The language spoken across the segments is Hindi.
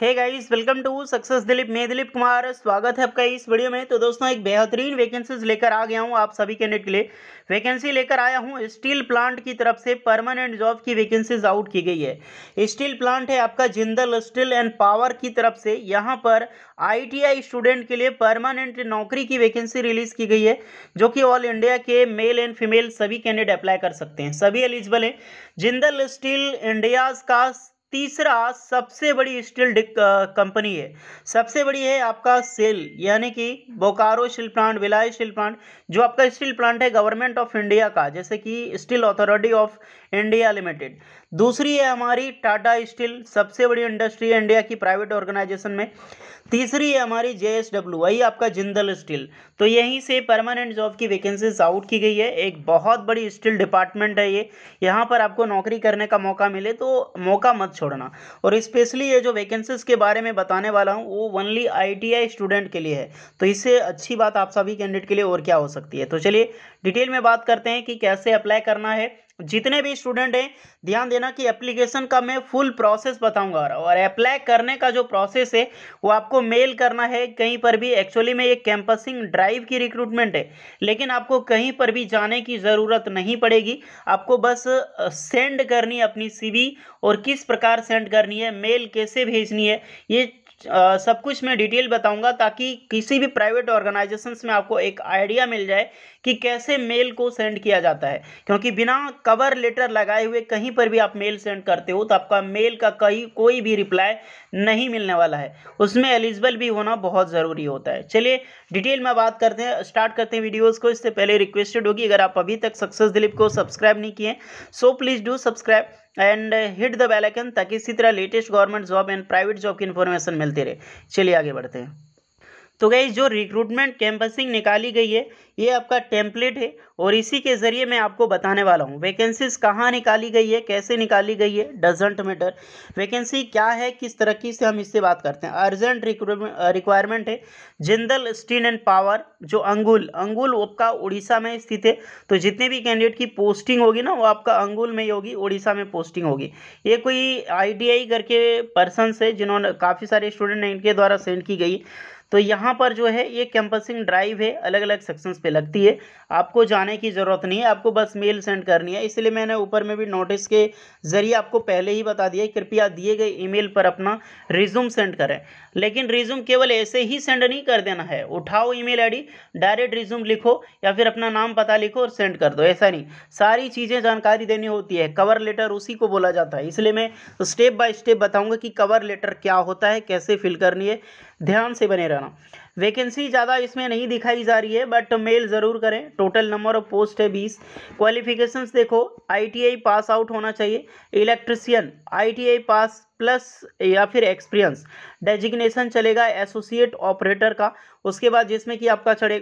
hey guys welcome to success Dilip मैं दिलीप कुमार स्वागत है आपका इस वीडियो में तो दोस्तों एक बेहतरीन वैकेंसीज लेकर आ गया हूँ आप सभी कैंडिडेट के लिए वैकेंसी लेकर आया हूँ स्टील प्लांट की तरफ से परमानेंट जॉब की वैकेंसीज आउट की गई है स्टील प्लांट है आपका जिंदल स्टील एंड पावर की तरफ से यहाँ पर आई स्टूडेंट के लिए परमानेंट नौकरी की वैकेंसी रिलीज की गई है जो कि ऑल इंडिया के मेल एंड फीमेल सभी कैंडिडेट अप्लाई कर सकते हैं सभी एलिजिबल हैं जिंदल स्टील इंडियाज का तीसरा सबसे बड़ी स्टील कंपनी है सबसे बड़ी है आपका सेल यानी कि Bokaro steel plant Bhilai steel plant जो आपका स्टील प्लांट है गवर्नमेंट ऑफ इंडिया का जैसे कि steel authority of India limited दूसरी है हमारी टाटा स्टील सबसे बड़ी इंडस्ट्री है इंडिया की प्राइवेट ऑर्गेनाइजेशन में तीसरी है हमारी जे एस डब्ल्यू आई आपका जिंदल स्टील तो यहीं से परमानेंट जॉब की वैकेंसीज आउट की गई है एक बहुत बड़ी स्टील डिपार्टमेंट है ये यहाँ पर आपको नौकरी करने का मौका मिले तो मौका मत छोड़ना और स्पेशली ये जो वैकेंसीज के बारे में बताने वाला हूँ वो ओनली आई स्टूडेंट के लिए है तो इससे अच्छी बात आप सभी कैंडिडेट के लिए और क्या हो सकती है तो चलिए डिटेल में बात करते हैं कि कैसे अप्लाई करना है जितने भी स्टूडेंट हैं ध्यान देना कि एप्लीकेशन का मैं फुल प्रोसेस बताऊंगा और अप्लाई करने का जो प्रोसेस है वो आपको मेल करना है कहीं पर भी एक्चुअली में ये कैंपसिंग ड्राइव की रिक्रूटमेंट है लेकिन आपको कहीं पर भी जाने की ज़रूरत नहीं पड़ेगी आपको बस सेंड करनी है अपनी सीवी और किस प्रकार सेंड करनी है मेल कैसे भेजनी है ये सब कुछ मैं डिटेल बताऊंगा ताकि किसी भी प्राइवेट ऑर्गेनाइजेशंस में आपको एक आइडिया मिल जाए कि कैसे मेल को सेंड किया जाता है क्योंकि बिना कवर लेटर लगाए हुए कहीं पर भी आप मेल सेंड करते हो तो आपका मेल का कहीं कोई भी रिप्लाई नहीं मिलने वाला है उसमें एलिजिबल भी होना बहुत ज़रूरी होता है चलिए डिटेल में बात करते हैं स्टार्ट करते हैं वीडियोज़ को इससे पहले रिक्वेस्टेड होगी अगर आप अभी तक सक्सेस दिलीप को सब्सक्राइब नहीं किए so please do subscribe and hit the bell icon ताकि इसी तरह latest government job and private job की इन्फॉर्मेशन मिलती रहे चलिए आगे बढ़ते हैं तो गई जो रिक्रूटमेंट कैंपसिंग निकाली गई है ये आपका टेम्पलेट है और इसी के ज़रिए मैं आपको बताने वाला हूँ वैकेंसीज कहाँ निकाली गई है कैसे निकाली गई है डजेंट मैटर वैकेंसी क्या है किस तरक्की से हम इससे बात करते हैं अर्जेंट रिक्वायरमेंट है जिंदल स्टील एंड पावर जो अंगुल अंगुल आपका उड़ीसा में स्थित है तो जितने भी कैंडिडेट की पोस्टिंग होगी ना वो आपका अंगुल में ही होगी उड़ीसा में पोस्टिंग होगी ये कोई आई करके पर्सन है जिन्होंने काफ़ी सारे स्टूडेंट इनके द्वारा सेंड की गई तो यहाँ पर जो है ये कैंपसिंग ड्राइव है अलग अलग सेक्शंस पे लगती है आपको जाने की ज़रूरत नहीं है आपको बस मेल सेंड करनी है इसलिए मैंने ऊपर में भी नोटिस के ज़रिए आपको पहले ही बता दिया कृपया दिए गए ईमेल पर अपना रिज्यूम सेंड करें लेकिन रिज्यूम केवल ऐसे ही सेंड नहीं कर देना है उठाओ ई मेल डायरेक्ट रिज्यूम लिखो या फिर अपना नाम पता लिखो और सेंड कर दो ऐसा नहीं सारी चीज़ें जानकारी देनी होती है कवर लेटर उसी को बोला जाता है इसलिए मैं स्टेप बाय स्टेप बताऊंगा कि कवर लेटर क्या होता है कैसे फिल करनी है ध्यान से बने रहना वैकेंसी ज़्यादा इसमें नहीं दिखाई जा रही है बट मेल ज़रूर करें टोटल नंबर ऑफ पोस्ट है बीस क्वालिफिकेशंस देखो आईटीआई पास आउट होना चाहिए इलेक्ट्रिशियन आईटीआई पास प्लस या फिर एक्सपीरियंस डेजिग्नेशन चलेगा एसोसिएट ऑपरेटर का उसके बाद जिसमें कि आपका चढ़े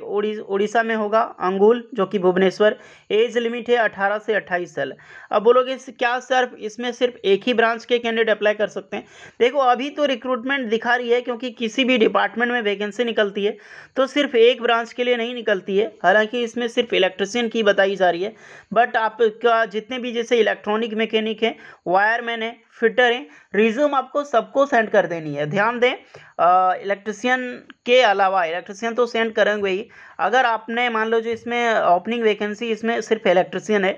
उड़ीसा में होगा अंगुल जो कि भुवनेश्वर एज लिमिट है 18 से 28 साल अब बोलोगे क्या सर इसमें सिर्फ एक ही ब्रांच के कैंडिडेट अप्लाई कर सकते हैं देखो अभी तो रिक्रूटमेंट दिखा रही है क्योंकि किसी भी डिपार्टमेंट में वैकेंसी निकलती है तो सिर्फ एक ब्रांच के लिए नहीं निकलती है हालांकि इसमें सिर्फ इलेक्ट्रिसियन की बताई जा रही है बट आपका जितने भी जैसे इलेक्ट्रॉनिक मैकेनिक हैं वायरमैन है फिटर हैं रिज्यूम आपको सबको सेंड कर देनी है ध्यान दें इलेक्ट्रिशियन के अलावा इलेक्ट्रिशियन तो सेंड करेंगे ही अगर आपने मान लो जो इसमें ओपनिंग वैकेंसी इसमें सिर्फ इलेक्ट्रिशियन है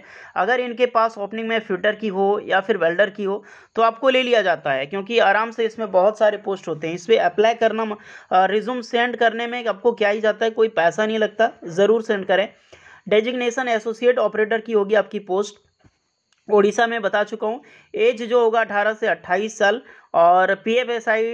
अगर इनके पास ओपनिंग में फ्यूटर की हो या फिर वेल्डर की हो तो आपको ले लिया जाता है क्योंकि आराम से इसमें बहुत सारे पोस्ट होते हैं इसमें अप्लाई करना रिज्यूम सेंड करने में आपको क्या ही जाता है कोई पैसा नहीं लगता ज़रूर सेंड करें डेजिग्नेशन एसोसिएट ऑपरेटर की होगी आपकी पोस्ट ओडिशा में बता चुका हूँ एज जो होगा अठारह से अट्ठाईस साल और P F S I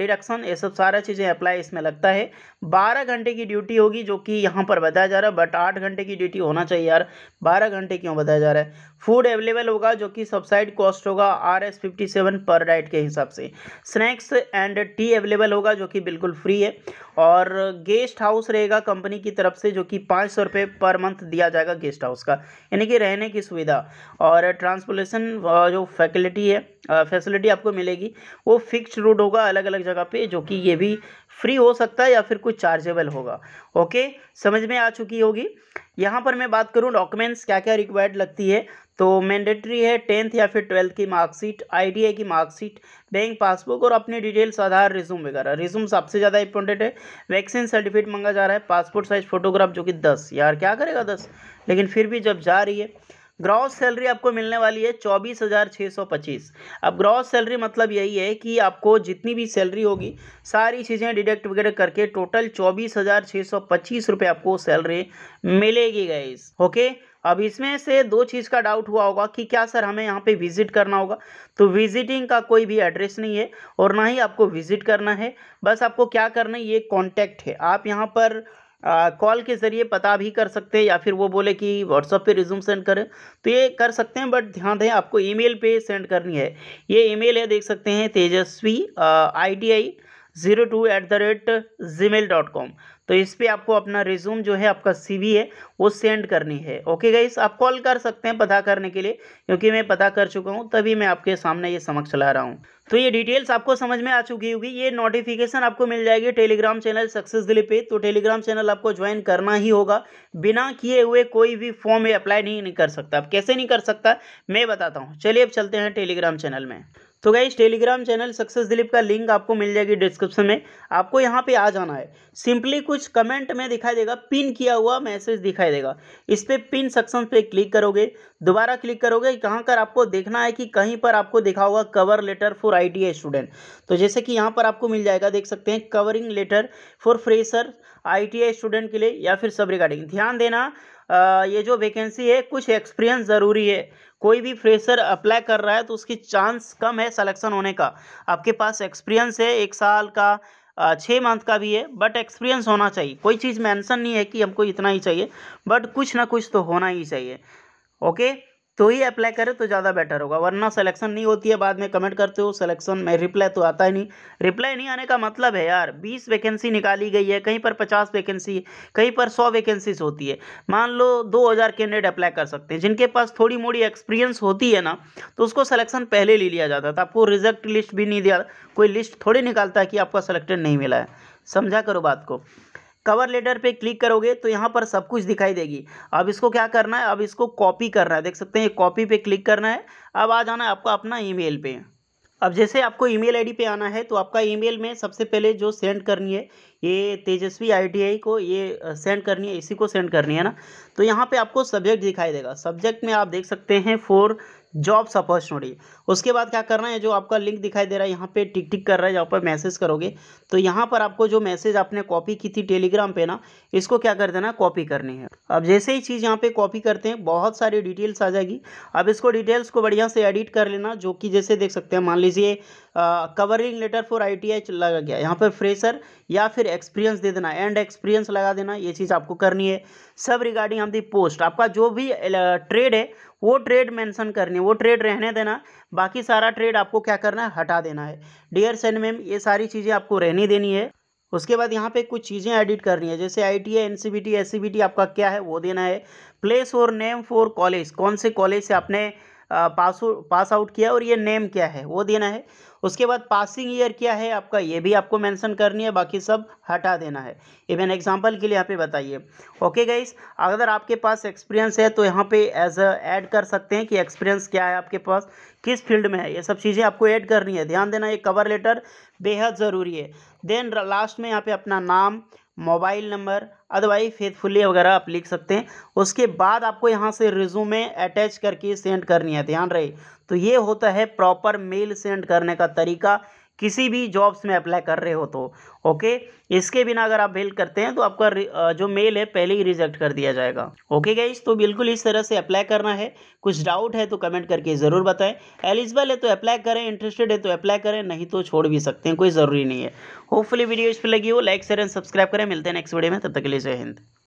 deduction ये सब सारा चीज़ें अप्लाई इसमें लगता है बारह घंटे की ड्यूटी होगी जो कि यहाँ पर बताया जा रहा है बट आठ घंटे की ड्यूटी होना चाहिए यार बारह घंटे क्यों बताया जा रहा है फूड अवेलेबल होगा जो कि सबसाइड कॉस्ट होगा आर एस फिफ्टी सेवन पर डाइट के हिसाब से स्नैक्स एंड टी अवेलेबल होगा जो कि बिल्कुल फ्री है और गेस्ट हाउस रहेगा कंपनी की तरफ से जो कि पाँच सौ रुपये पर मंथ दिया जाएगा गेस्ट हाउस का यानी कि रहने की सुविधा और ट्रांसपोर्टेशन जो फैकल्टी है फैसिलिटी आपको मिलेगी वो फिक्स रूट होगा अलग अलग जगह पे जो कि ये भी फ्री हो सकता है या फिर कुछ चार्जेबल होगा ओके समझ में आ चुकी होगी यहाँ पर मैं बात करूँ डॉक्यूमेंट्स क्या क्या रिक्वायर्ड लगती है तो मैंडेटरी है टेंथ या फिर ट्वेल्थ की मार्कशीट आई की मार्कशीट बैंक पासबुक और अपनी डिटेल्स आधार रिज्यूम वगैरह रिज्यूम सबसे ज़्यादा इंपॉर्टेंट है वैक्सीन सर्टिफिकेट मंगा जा रहा है पासपोर्ट साइज फोटोग्राफ जो कि दस यार क्या करेगा दस लेकिन फिर भी जब जा रही है ग्रॉस सैलरी आपको मिलने वाली है चौबीस हज़ार छः सौ पच्चीस अब ग्रॉस सैलरी मतलब यही है कि आपको जितनी भी सैलरी होगी सारी चीज़ें डिडक्ट वगैरह करके टोटल चौबीस हज़ार छः सौ पच्चीस रुपये आपको सैलरी मिलेगी गाइस ओके अब इसमें से दो चीज़ का डाउट हुआ होगा कि क्या सर हमें यहाँ पे विजिट करना होगा तो विजिटिंग का कोई भी एड्रेस नहीं है और ना ही आपको विजिट करना है बस आपको क्या करना है ये कॉन्टैक्ट है आप यहाँ पर कॉल के ज़रिए पता भी कर सकते हैं या फिर वो बोले कि व्हाट्सअप पे रिज्यूम सेंड करें तो ये कर सकते हैं बट ध्यान दें आपको ईमेल पे सेंड करनी है ये ईमेल है देख सकते हैं Tejasvi I T I zero two at the rate gmail dot com तो इस पर आपको अपना रिज्यूम जो है आपका सी है वो सेंड करनी है ओके गाइस आप कॉल कर सकते हैं पता करने के लिए क्योंकि मैं पता कर चुका हूँ तभी मैं आपके सामने ये समक्ष ला रहा हूँ तो ये डिटेल्स आपको समझ में आ चुकी होगी ये नोटिफिकेशन आपको मिल जाएगी टेलीग्राम चैनल सक्सेस दिली पे तो टेलीग्राम चैनल आपको ज्वाइन करना ही होगा बिना किए हुए कोई भी फॉर्म अप्लाई नहीं, नहीं कर सकता आप कैसे नहीं कर सकता मैं बताता हूँ चलिए अब चलते हैं टेलीग्राम चैनल में तो guys Telegram channel success Dilip का लिंक आपको मिल जाएगी डिस्क्रिप्शन में आपको यहाँ पे आ जाना है सिंपली कुछ कमेंट में दिखाई देगा पिन किया हुआ मैसेज दिखाई देगा इस पर पिन सक्सेस पे क्लिक करोगे दोबारा क्लिक करोगे कहाँ पर आपको देखना है कि कहीं पर आपको दिखा होगा cover letter for I student तो जैसे कि यहाँ पर आपको मिल जाएगा देख सकते हैं covering letter for fresher I student के लिए या फिर सब रिगार्डिंग ध्यान देना आ, ये जो वैकेंसी है कुछ एक्सपीरियंस ज़रूरी है कोई भी फ्रेशर अप्लाई कर रहा है तो उसकी चांस कम है सलेक्शन होने का आपके पास एक्सपीरियंस है एक साल का छः मंथ का भी है बट एक्सपीरियंस होना चाहिए कोई चीज़ मेंशन नहीं है कि हमको इतना ही चाहिए बट कुछ ना कुछ तो होना ही चाहिए ओके तो ही अप्लाई करें तो ज़्यादा बेटर होगा वरना सिलेक्शन नहीं होती है बाद में कमेंट करते हो सिलेक्शन में रिप्लाई तो आता ही नहीं रिप्लाई नहीं आने का मतलब है यार 20 वैकेंसी निकाली गई है कहीं पर 50 वैकेंसी कहीं पर 100 वैकेंसीज होती है मान लो 2000 कैंडिडेट अप्लाई कर सकते हैं जिनके पास थोड़ी मोड़ी एक्सपीरियंस होती है ना तो उसको सलेक्शन पहले ले लिया जाता था आपको रिजेक्ट लिस्ट भी नहीं दिया कोई लिस्ट थोड़ी निकालता कि आपका सलेक्टेड नहीं मिला है समझा करो बात को कवर लेटर पे क्लिक करोगे तो यहाँ पर सब कुछ दिखाई देगी अब इसको क्या करना है अब इसको कॉपी करना है देख सकते हैं कॉपी पे क्लिक करना है अब आ जाना है आपका अपना ईमेल पे अब जैसे आपको ईमेल आईडी पे आना है तो आपका ईमेल में सबसे पहले जो सेंड करनी है ये तेजस्वी आईटीआई को ये सेंड करनी है इसी को सेंड करनी है ना तो यहाँ पे आपको सब्जेक्ट दिखाई देगा सब्जेक्ट में आप देख सकते हैं फोर जॉब्स अपॉर्चुनिटी उसके बाद क्या करना है जो आपका लिंक दिखाई दे रहा है यहाँ पे टिक टिक कर रहा है जहाँ पर मैसेज करोगे तो यहाँ पर आपको जो मैसेज आपने कॉपी की थी टेलीग्राम पे ना इसको क्या कर देना कॉपी करनी है अब जैसे ही चीज़ यहाँ पे कॉपी करते हैं बहुत सारी डिटेल्स आ जाएगी अब इसको डिटेल्स को बढ़िया से एडिट कर लेना जो कि जैसे देख सकते हैं मान लीजिए covering letter for I T लगा गया यहाँ पर फ्रेशर या फिर एक्सपीरियंस दे देना एंड एक्सपीरियंस लगा देना ये चीज़ आपको करनी है सब रिगार्डिंग हम दी पोस्ट आपका जो भी ट्रेड है वो ट्रेड मेंशन करनी है वो ट्रेड रहने देना बाकी सारा ट्रेड आपको क्या करना है हटा देना है डियर सेन मैम ये सारी चीज़ें आपको रहने देनी है उसके बाद यहाँ पे कुछ चीज़ें एडिट करनी है जैसे I T N C V T S C V T आपका क्या है वो देना है प्लेस और नेम फॉर कॉलेज कौन से कॉलेज से आपने पास पास आउट किया और ये नेम क्या है वो देना है उसके बाद पासिंग ईयर क्या है आपका ये भी आपको मेंशन करनी है बाकी सब हटा देना है इवन एग्जांपल के लिए यहाँ पे बताइए ओके गाइस अगर आपके पास एक्सपीरियंस है तो यहाँ पे एज अ ऐड कर सकते हैं कि एक्सपीरियंस क्या है आपके पास किस फील्ड में है ये सब चीज़ें आपको ऐड करनी है ध्यान देना ये कवर लेटर बेहद ज़रूरी है देन लास्ट में यहाँ पर अपना नाम मोबाइल नंबर अदरवाइज फेथफुली वगैरह आप लिख सकते हैं उसके बाद आपको यहाँ से रिज्यूमे अटैच करके सेंड करनी है ध्यान रहे तो ये होता है प्रॉपर मेल सेंड करने का तरीका किसी भी जॉब्स में अप्लाई कर रहे हो तो ओके इसके बिना अगर आप मेल करते हैं तो आपका जो मेल है पहले ही रिजेक्ट कर दिया जाएगा ओके गाइज तो बिल्कुल इस तरह से अप्लाई करना है कुछ डाउट है तो कमेंट करके ज़रूर बताएं एलिजिबल है तो अप्लाई करें इंटरेस्टेड है तो अप्लाई करें नहीं तो छोड़ भी सकते हैं कोई ज़रूरी नहीं है होपफुली वीडियो इस पर लगी हो लाइक शेयर एंड सब्सक्राइब करें मिलते हैं नेक्स्ट वीडियो में तब तक के लिए जय हिंद